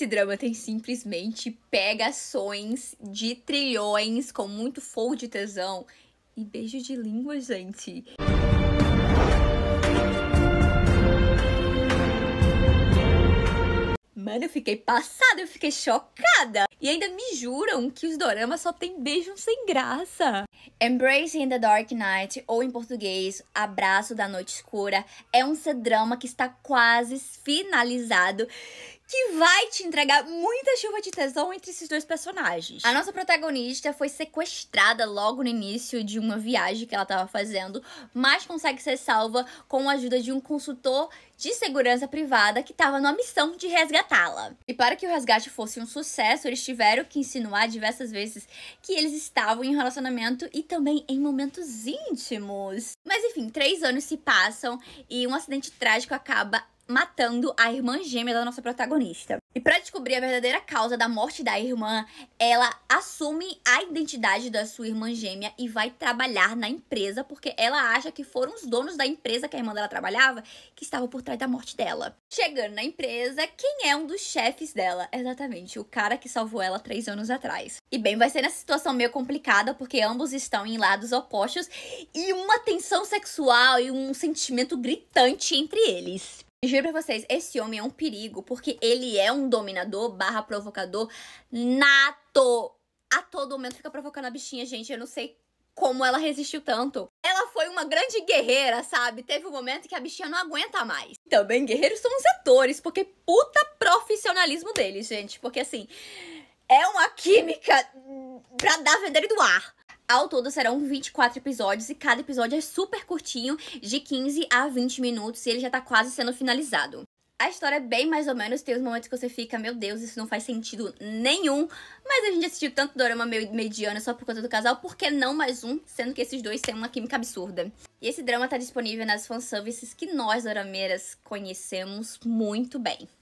Esse drama tem simplesmente pegações de trilhões com muito fogo de tesão e beijo de língua, gente. Mano, eu fiquei passada, eu fiquei chocada. E ainda me juram que os doramas só tem beijo sem graça. Embracing the Dark Night, ou em português, Abraço da Noite Escura, é um drama que está quase finalizado que vai te entregar muita chuva de tesão entre esses dois personagens. A nossa protagonista foi sequestrada logo no início de uma viagem que ela estava fazendo, mas consegue ser salva com a ajuda de um consultor de segurança privada que estava numa missão de resgatá-la. E para que o resgate fosse um sucesso, eles tiveram que insinuar diversas vezes que eles estavam em relacionamento e também em momentos íntimos. Mas enfim, três anos se passam e um acidente trágico acaba matando a irmã gêmea da nossa protagonista. E para descobrir a verdadeira causa da morte da irmã, ela assume a identidade da sua irmã gêmea e vai trabalhar na empresa porque ela acha que foram os donos da empresa que a irmã dela trabalhava que estavam por trás da morte dela. Chegando na empresa, quem é um dos chefes dela? Exatamente, o cara que salvou ela três anos atrás. E bem, vai ser nessa situação meio complicada porque ambos estão em lados opostos e uma tensão sexual e um sentimento gritante entre eles. Juro pra vocês, esse homem é um perigo, porque ele é um dominador barra provocador nato. A todo momento fica provocando a bichinha, gente. Eu não sei como ela resistiu tanto. Ela foi uma grande guerreira, sabe? Teve um momento que a bichinha não aguenta mais. Também guerreiros são os atores, porque puta profissionalismo deles, gente. Porque assim, é uma química pra dar vender do ar. Ao todo serão 24 episódios e cada episódio é super curtinho, de 15 a 20 minutos, e ele já tá quase sendo finalizado. A história é bem mais ou menos, tem os momentos que você fica, meu Deus, isso não faz sentido nenhum. Mas a gente assistiu tanto drama meio mediano só por conta do casal, por que não mais um? Sendo que esses dois têm uma química absurda. E esse drama tá disponível nas fanservices que nós, dorameiras, conhecemos muito bem.